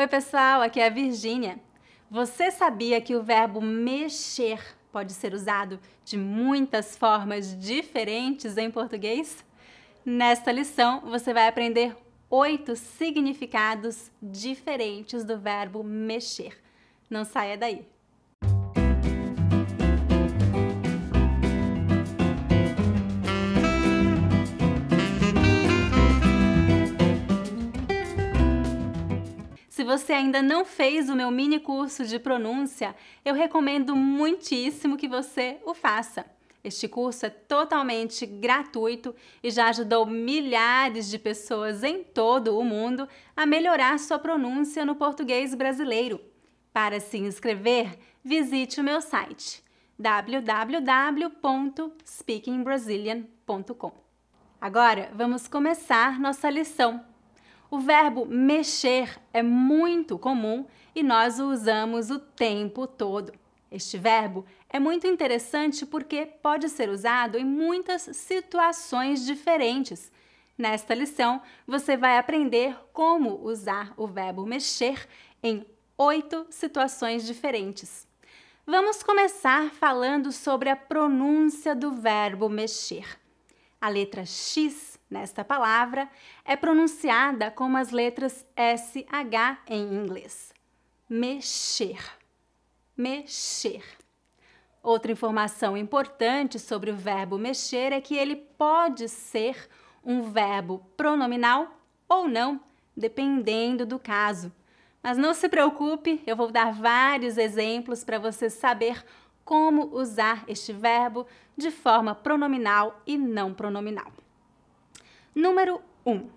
Oi, pessoal, aqui é a Virgínia. Você sabia que o verbo mexer pode ser usado de muitas formas diferentes em português? Nesta lição, você vai aprender oito significados diferentes do verbo mexer. Não saia daí! você ainda não fez o meu mini curso de pronúncia, eu recomendo muitíssimo que você o faça. Este curso é totalmente gratuito e já ajudou milhares de pessoas em todo o mundo a melhorar sua pronúncia no português brasileiro. Para se inscrever, visite o meu site www.speakingbrasilian.com. Agora vamos começar nossa lição. O verbo mexer é muito comum e nós o usamos o tempo todo. Este verbo é muito interessante porque pode ser usado em muitas situações diferentes. Nesta lição, você vai aprender como usar o verbo mexer em oito situações diferentes. Vamos começar falando sobre a pronúncia do verbo mexer. A letra X Nesta palavra é pronunciada como as letras SH em inglês. Mexer. Mexer. Outra informação importante sobre o verbo mexer é que ele pode ser um verbo pronominal ou não, dependendo do caso. Mas não se preocupe, eu vou dar vários exemplos para você saber como usar este verbo de forma pronominal e não pronominal. Número 1. Um,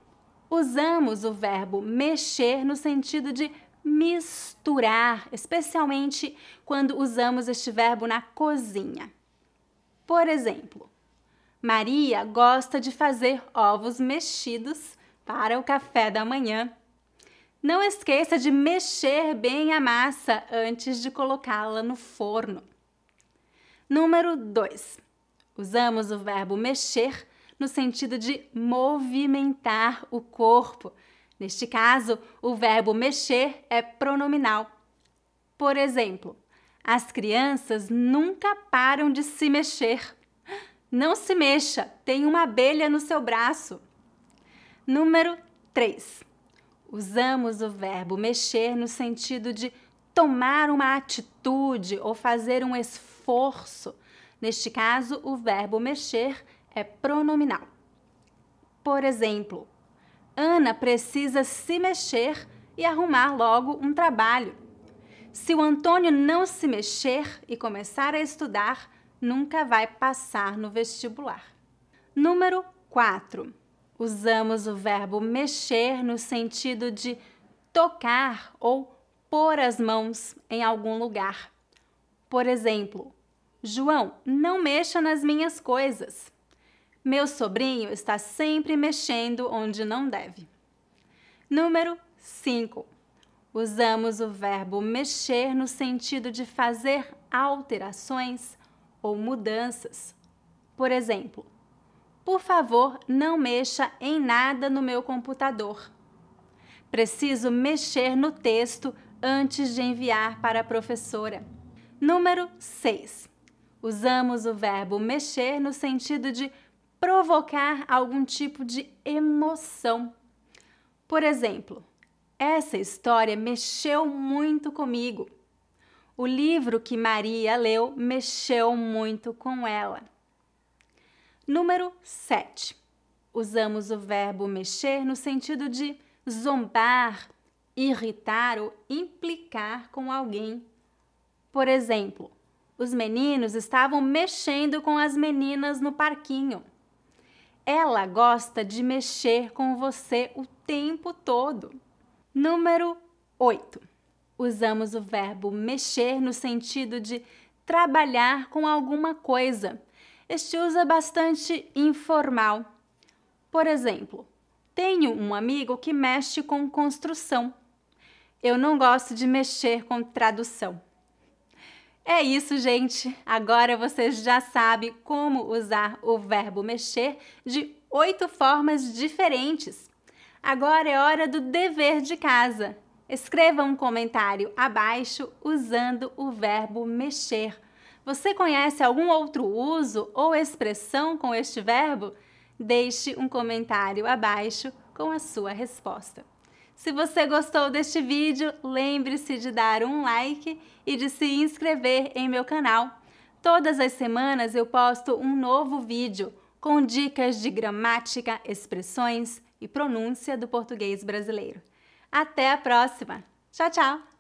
usamos o verbo mexer no sentido de misturar, especialmente quando usamos este verbo na cozinha. Por exemplo, Maria gosta de fazer ovos mexidos para o café da manhã. Não esqueça de mexer bem a massa antes de colocá-la no forno. Número 2. Usamos o verbo mexer no sentido de movimentar o corpo. Neste caso, o verbo mexer é pronominal. Por exemplo, as crianças nunca param de se mexer. Não se mexa, tem uma abelha no seu braço. Número 3. Usamos o verbo mexer no sentido de tomar uma atitude ou fazer um esforço. Neste caso, o verbo mexer é pronominal. Por exemplo, Ana precisa se mexer e arrumar logo um trabalho. Se o Antônio não se mexer e começar a estudar, nunca vai passar no vestibular. Número 4. Usamos o verbo mexer no sentido de tocar ou pôr as mãos em algum lugar. Por exemplo, João, não mexa nas minhas coisas. Meu sobrinho está sempre mexendo onde não deve. Número 5. Usamos o verbo mexer no sentido de fazer alterações ou mudanças. Por exemplo, por favor, não mexa em nada no meu computador. Preciso mexer no texto antes de enviar para a professora. Número 6. Usamos o verbo mexer no sentido de provocar algum tipo de emoção. Por exemplo, essa história mexeu muito comigo. O livro que Maria leu mexeu muito com ela. Número 7. Usamos o verbo mexer no sentido de zombar, irritar ou implicar com alguém. Por exemplo, os meninos estavam mexendo com as meninas no parquinho. Ela gosta de mexer com você o tempo todo. Número 8. Usamos o verbo mexer no sentido de trabalhar com alguma coisa. Este uso é bastante informal. Por exemplo, tenho um amigo que mexe com construção. Eu não gosto de mexer com tradução. É isso, gente! Agora vocês já sabem como usar o verbo mexer de oito formas diferentes. Agora é hora do dever de casa. Escreva um comentário abaixo usando o verbo mexer. Você conhece algum outro uso ou expressão com este verbo? Deixe um comentário abaixo com a sua resposta. Se você gostou deste vídeo, lembre-se de dar um like e de se inscrever em meu canal. Todas as semanas eu posto um novo vídeo com dicas de gramática, expressões e pronúncia do português brasileiro. Até a próxima! Tchau, tchau!